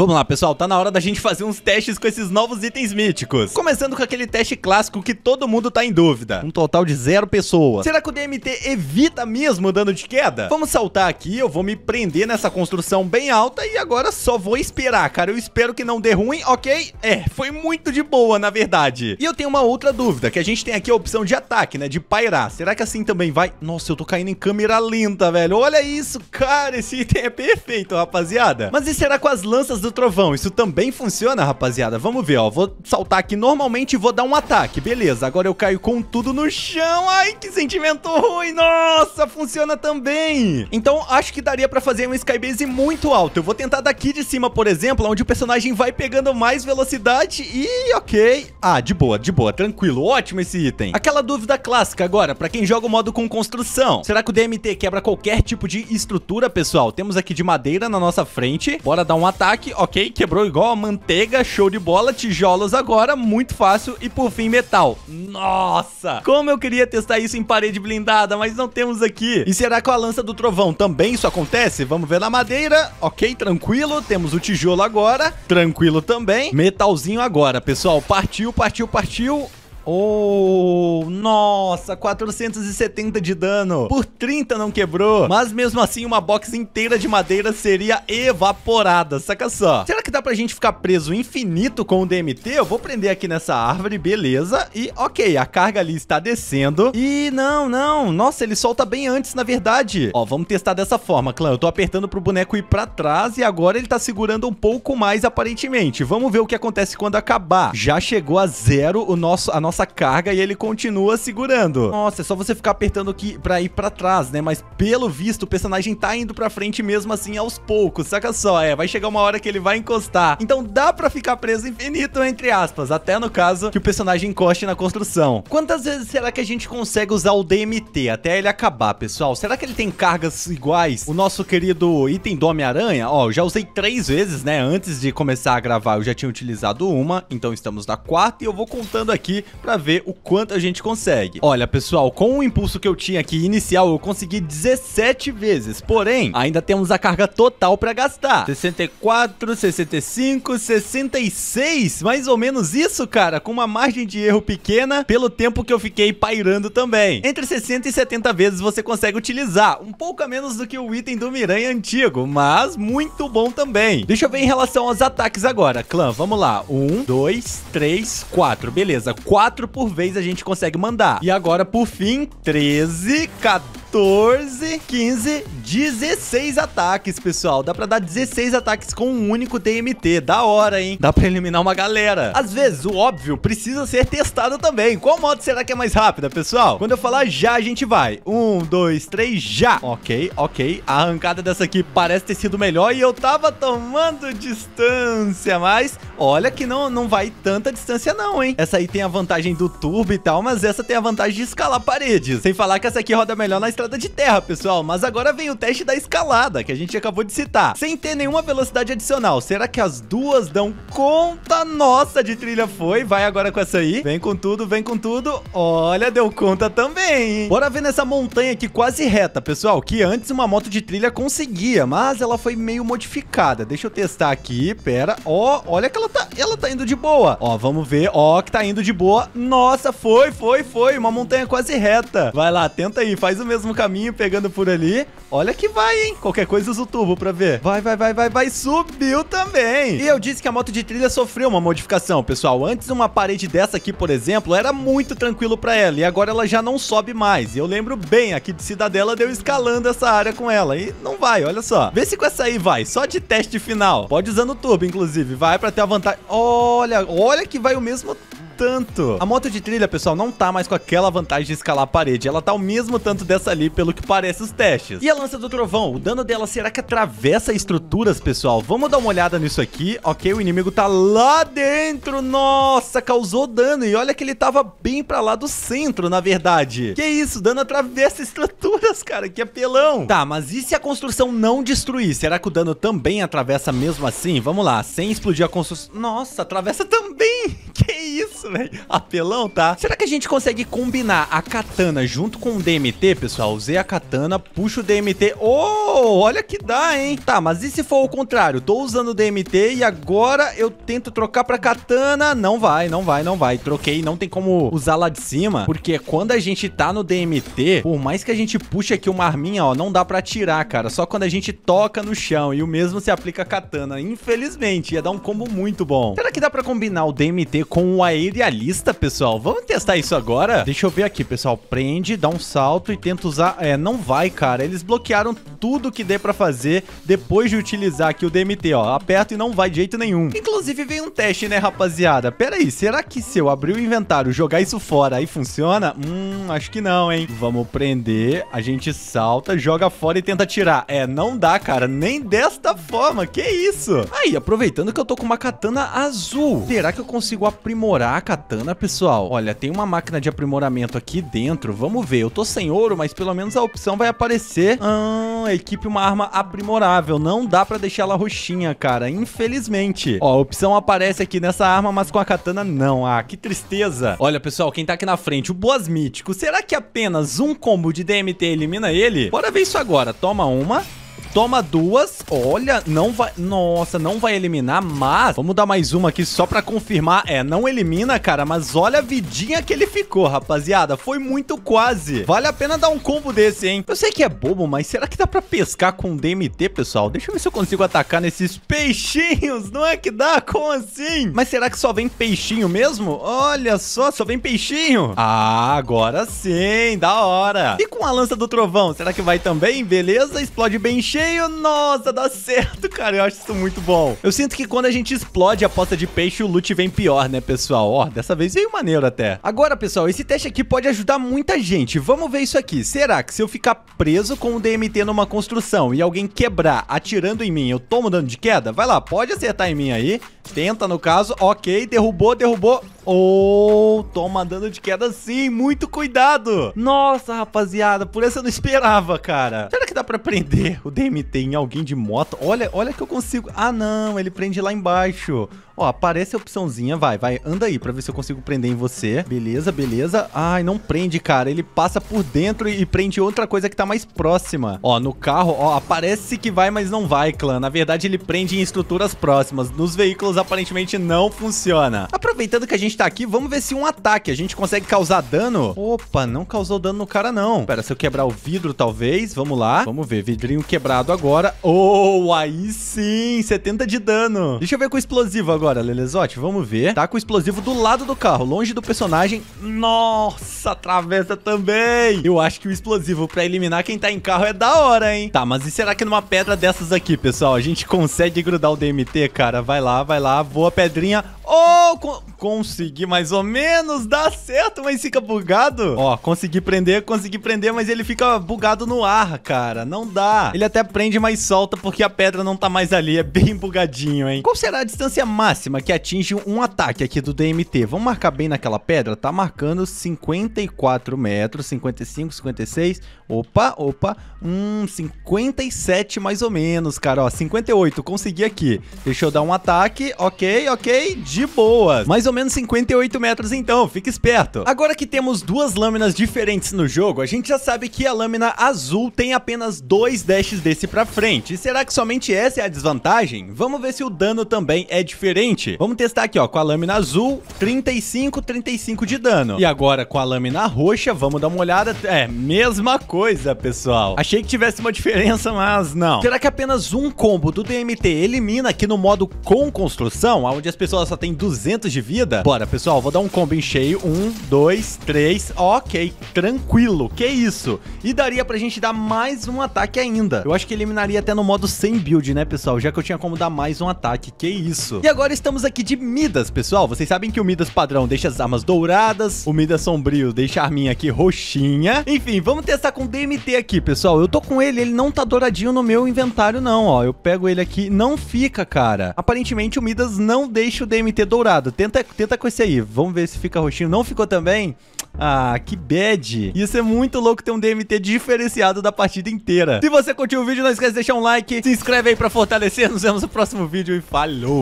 Vamos lá, pessoal, tá na hora da gente fazer uns testes com esses novos itens míticos. Começando com aquele teste clássico que todo mundo tá em dúvida. Um total de zero pessoas. Será que o DMT evita mesmo o dano de queda? Vamos saltar aqui, eu vou me prender nessa construção bem alta e agora só vou esperar, cara. Eu espero que não dê ruim, ok? É, foi muito de boa, na verdade. E eu tenho uma outra dúvida, que a gente tem aqui a opção de ataque, né, de pairar. Será que assim também vai? Nossa, eu tô caindo em câmera lenta, velho. Olha isso, cara, esse item é perfeito, rapaziada. Mas e será com as lanças do do trovão, isso também funciona, rapaziada? Vamos ver, ó. Vou saltar aqui normalmente e vou dar um ataque. Beleza, agora eu caio com tudo no chão. Ai, que sentimento ruim. Nossa, funciona também. Então, acho que daria pra fazer um Skybase muito alto. Eu vou tentar daqui de cima, por exemplo, onde o personagem vai pegando mais velocidade. E ok. Ah, de boa, de boa. Tranquilo. Ótimo esse item. Aquela dúvida clássica agora, pra quem joga o modo com construção. Será que o DMT quebra qualquer tipo de estrutura, pessoal? Temos aqui de madeira na nossa frente. Bora dar um ataque ok, quebrou igual a manteiga, show de bola, tijolos agora, muito fácil e por fim metal. Nossa! Como eu queria testar isso em parede blindada, mas não temos aqui. E será que com a lança do trovão também isso acontece? Vamos ver na madeira, ok, tranquilo, temos o tijolo agora, tranquilo também, metalzinho agora, pessoal, partiu, partiu, partiu, Oh, nossa, 470 de dano. Por 30 não quebrou. Mas mesmo assim, uma box inteira de madeira seria evaporada, saca só. Será que dá pra gente ficar preso infinito com o DMT? Eu vou prender aqui nessa árvore, beleza. E ok, a carga ali está descendo. E não, não. Nossa, ele solta bem antes, na verdade. Ó, vamos testar dessa forma, clã. Eu tô apertando pro boneco ir pra trás e agora ele tá segurando um pouco mais, aparentemente. Vamos ver o que acontece quando acabar. Já chegou a zero o nosso, a nossa nossa carga e ele continua segurando. Nossa, é só você ficar apertando aqui pra ir pra trás, né? Mas pelo visto, o personagem tá indo pra frente mesmo assim aos poucos, saca só? É, vai chegar uma hora que ele vai encostar. Então dá pra ficar preso infinito, entre aspas, até no caso que o personagem encoste na construção. Quantas vezes será que a gente consegue usar o DMT até ele acabar, pessoal? Será que ele tem cargas iguais? O nosso querido item do Homem-Aranha, ó, já usei três vezes, né? Antes de começar a gravar, eu já tinha utilizado uma, então estamos na quarta e eu vou contando aqui para ver o quanto a gente consegue. Olha, pessoal, com o impulso que eu tinha aqui inicial, eu consegui 17 vezes. Porém, ainda temos a carga total para gastar. 64, 65, 66, mais ou menos isso, cara, com uma margem de erro pequena pelo tempo que eu fiquei pairando também. Entre 60 e 70 vezes você consegue utilizar, um pouco a menos do que o item do Miranha antigo, mas muito bom também. Deixa eu ver em relação aos ataques agora, clã, vamos lá. Um, dois, três, quatro, beleza, 4 quatro por vez a gente consegue mandar. E agora, por fim, 13. 14. 14, 15, 16 ataques, pessoal. Dá pra dar 16 ataques com um único TMT. Da hora, hein? Dá pra eliminar uma galera. Às vezes, o óbvio precisa ser testado também. Qual moto será que é mais rápida, pessoal? Quando eu falar já, a gente vai. Um, dois, três, já. Ok, ok. A arrancada dessa aqui parece ter sido melhor e eu tava tomando distância, mas olha que não, não vai tanta distância não, hein? Essa aí tem a vantagem do turbo e tal, mas essa tem a vantagem de escalar paredes. Sem falar que essa aqui roda melhor na estrada de terra, pessoal, mas agora vem o teste da escalada, que a gente acabou de citar. Sem ter nenhuma velocidade adicional, será que as duas dão conta? Nossa, de trilha foi, vai agora com essa aí. Vem com tudo, vem com tudo. Olha, deu conta também, hein? Bora ver nessa montanha aqui quase reta, pessoal, que antes uma moto de trilha conseguia, mas ela foi meio modificada. Deixa eu testar aqui, pera. Ó, oh, olha que ela tá, ela tá indo de boa. Ó, oh, vamos ver. Ó, oh, que tá indo de boa. Nossa, foi, foi, foi. Uma montanha quase reta. Vai lá, tenta aí, faz o mesmo próximo caminho, pegando por ali. Olha que vai, hein? Qualquer coisa usa o tubo pra ver. Vai, vai, vai, vai, vai. Subiu também. E eu disse que a moto de trilha sofreu uma modificação, pessoal. Antes, uma parede dessa aqui, por exemplo, era muito tranquilo pra ela. E agora ela já não sobe mais. E eu lembro bem, aqui de Cidadela, deu escalando essa área com ela. E não vai, olha só. Vê se com essa aí vai. Só de teste final. Pode usando o tubo, inclusive. Vai pra ter a vantagem. Olha, olha que vai o mesmo tanto. A moto de trilha, pessoal, não tá mais com aquela vantagem de escalar a parede. Ela tá o mesmo tanto dessa ali, pelo que parece os testes. E a lança do trovão? O dano dela será que atravessa estruturas, pessoal? Vamos dar uma olhada nisso aqui. Ok, o inimigo tá lá dentro. Nossa, causou dano. E olha que ele tava bem pra lá do centro, na verdade. Que isso, dano atravessa estruturas, cara. Que apelão. Tá, mas e se a construção não destruir? Será que o dano também atravessa mesmo assim? Vamos lá, sem explodir a construção. Nossa, atravessa também. Que isso? velho. Né? Apelão, tá? Será que a gente consegue combinar a katana junto com o DMT, pessoal? Usei a katana, puxo o DMT. Oh, olha que dá, hein? Tá, mas e se for o contrário? Tô usando o DMT e agora eu tento trocar pra katana. Não vai, não vai, não vai. Troquei, não tem como usar lá de cima. Porque quando a gente tá no DMT, por mais que a gente puxe aqui uma arminha, ó, não dá pra tirar, cara. Só quando a gente toca no chão. E o mesmo se aplica a katana. Infelizmente, ia dar um combo muito bom. Será que dá pra combinar o DMT com o AE Materialista, pessoal. Vamos testar isso agora? Deixa eu ver aqui, pessoal. Prende, dá um salto e tenta usar... É, não vai, cara. Eles bloquearam tudo que dê pra fazer depois de utilizar aqui o DMT, ó. Aperto e não vai de jeito nenhum. Inclusive, veio um teste, né, rapaziada? Pera aí, será que se eu abrir o inventário, jogar isso fora, aí funciona? Hum, acho que não, hein? Vamos prender, a gente salta, joga fora e tenta tirar. É, não dá, cara. Nem desta forma. Que isso? Aí, aproveitando que eu tô com uma katana azul, será que eu consigo aprimorar katana, pessoal? Olha, tem uma máquina de aprimoramento aqui dentro. Vamos ver. Eu tô sem ouro, mas pelo menos a opção vai aparecer. Ah, equipe uma arma aprimorável. Não dá pra deixar ela roxinha, cara. Infelizmente. Ó, a opção aparece aqui nessa arma, mas com a katana não. Ah, que tristeza. Olha, pessoal, quem tá aqui na frente? O Boas Mítico. Será que apenas um combo de DMT elimina ele? Bora ver isso agora. Toma uma. Toma duas. Olha, não vai... Nossa, não vai eliminar, mas... Vamos dar mais uma aqui só pra confirmar. É, não elimina, cara, mas olha a vidinha que ele ficou, rapaziada. Foi muito quase. Vale a pena dar um combo desse, hein? Eu sei que é bobo, mas será que dá pra pescar com DMT, pessoal? Deixa eu ver se eu consigo atacar nesses peixinhos. Não é que dá? Como assim? Mas será que só vem peixinho mesmo? Olha só, só vem peixinho. Ah, agora sim. Da hora. E com a lança do trovão, será que vai também? Beleza, explode bem cheio cheio, nossa, dá certo, cara. Eu acho isso muito bom. Eu sinto que quando a gente explode a aposta de peixe, o loot vem pior, né, pessoal? Ó, dessa vez veio maneiro até. Agora, pessoal, esse teste aqui pode ajudar muita gente. Vamos ver isso aqui. Será que se eu ficar preso com o DMT numa construção e alguém quebrar atirando em mim, eu tomo dano de queda? Vai lá, pode acertar em mim aí. Tenta, no caso. Ok, derrubou, derrubou. Oh, toma dano de queda sim, muito cuidado. Nossa, rapaziada, por essa eu não esperava, cara. Será que dá pra prender o DMT em alguém de moto? Olha, olha que eu consigo. Ah, não, ele prende lá embaixo. Ó, aparece a opçãozinha, vai, vai, anda aí pra ver se eu consigo prender em você. Beleza, beleza. Ai, não prende, cara. Ele passa por dentro e prende outra coisa que tá mais próxima. Ó, no carro, ó, aparece que vai, mas não vai, clã. Na verdade, ele prende em estruturas próximas. Nos veículos, aparentemente, não funciona. Aproveitando que a gente tá aqui, vamos ver se um ataque a gente consegue causar dano. Opa, não causou dano no cara, não. Pera, se eu quebrar o vidro, talvez. Vamos lá. Vamos ver. Vidrinho quebrado agora. Oh, aí sim. 70 de dano. Deixa eu ver com o explosivo agora agora, Lelezote? Vamos ver. Tá com o explosivo do lado do carro, longe do personagem. Nossa, atravessa também. Eu acho que o explosivo pra eliminar quem tá em carro é da hora, hein? Tá, mas e será que numa pedra dessas aqui, pessoal, a gente consegue grudar o DMT, cara? Vai lá, vai lá, voa a pedrinha. Oh, consegui mais ou menos, dá certo, mas fica bugado. Ó, consegui prender, consegui prender, mas ele fica bugado no ar, cara. Não dá. Ele até prende, mas solta porque a pedra não tá mais ali. É bem bugadinho, hein? Qual será a distância máxima que atinge um ataque aqui do DMT? Vamos marcar bem naquela pedra? Tá marcando 54 metros, 55, 56. Opa, opa. Hum, 57 mais ou menos, cara. Ó, 58, consegui aqui. Deixa eu dar um ataque. Ok, ok. De boas. Mas ou menos 58 metros então, fique esperto. Agora que temos duas lâminas diferentes no jogo, a gente já sabe que a lâmina azul tem apenas dois dashes desse pra frente. E será que somente essa é a desvantagem? Vamos ver se o dano também é diferente. Vamos testar aqui, ó, com a lâmina azul, 35, 35 de dano. E agora com a lâmina roxa, vamos dar uma olhada. É, mesma coisa, pessoal. Achei que tivesse uma diferença, mas não. Será que apenas um combo do DMT elimina aqui no modo com construção, onde as pessoas só têm 200 de vida? comida. Bora, pessoal, vou dar um combo em cheio. Um, dois, três. Ok, tranquilo. Que isso? E daria pra gente dar mais um ataque ainda. Eu acho que eliminaria até no modo sem build, né, pessoal? Já que eu tinha como dar mais um ataque. Que isso? E agora estamos aqui de Midas, pessoal. Vocês sabem que o Midas padrão deixa as armas douradas. O Midas sombrio deixa a arminha aqui roxinha. Enfim, vamos testar com DMT aqui, pessoal. Eu tô com ele, ele não tá douradinho no meu inventário, não, ó. Eu pego ele aqui, não fica, cara. Aparentemente o Midas não deixa o DMT dourado. Tenta tenta com esse aí. Vamos ver se fica roxinho. Não ficou também? Ah, que bad. Ia ser é muito louco ter um DMT diferenciado da partida inteira. Se você curtiu o vídeo, não esquece de deixar um like. Se inscreve aí pra fortalecer. Nos vemos no próximo vídeo e falou!